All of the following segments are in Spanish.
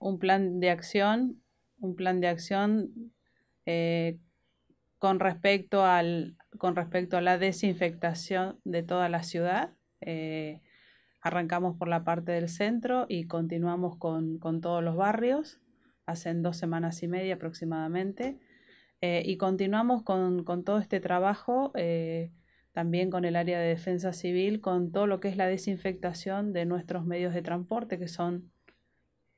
un plan de acción, un plan de acción eh, con, respecto al, con respecto a la desinfectación de toda la ciudad. Eh, arrancamos por la parte del centro y continuamos con, todos los barrios, hace dos semanas y media aproximadamente, eh, y continuamos con, con, todo este trabajo, también con el área de defensa civil, con todo lo que es la desinfectación de nuestros medios de transporte, que son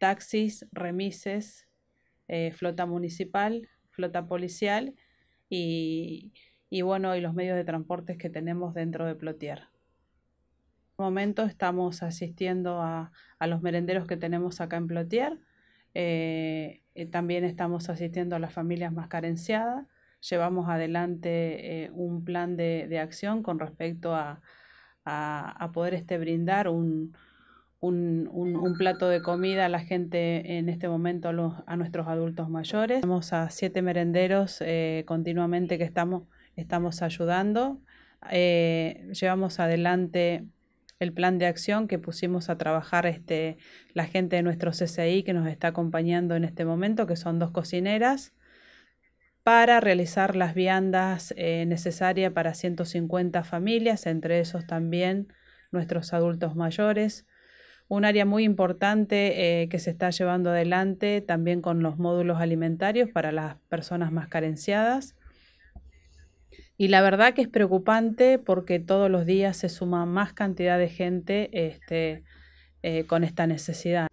taxis, remises, eh, flota municipal, flota policial y, bueno, y los medios de transporte que tenemos dentro de Plotier. En este momento estamos asistiendo a, los merenderos que tenemos acá en Plotier. Eh, eh, también estamos asistiendo a las familias más carenciadas. Llevamos adelante un plan de, acción con respecto a, a poder este, brindar un, un, plato de comida a la gente en este momento, a, nuestros adultos mayores. Tenemos a siete merenderos eh, continuamente que estamos, ayudando. Eh, llevamos adelante el plan de acción que pusimos a trabajar este, la gente de nuestro CCI que nos está acompañando en este momento, que son dos cocineras, para realizar las viandas eh, necesarias para 150 familias, entre esos también nuestros adultos mayores un área muy importante eh, que se está llevando adelante también con los módulos alimentarios para las personas más carenciadas. Y la verdad que es preocupante porque todos los días se suma más cantidad de gente este, eh, con esta necesidad.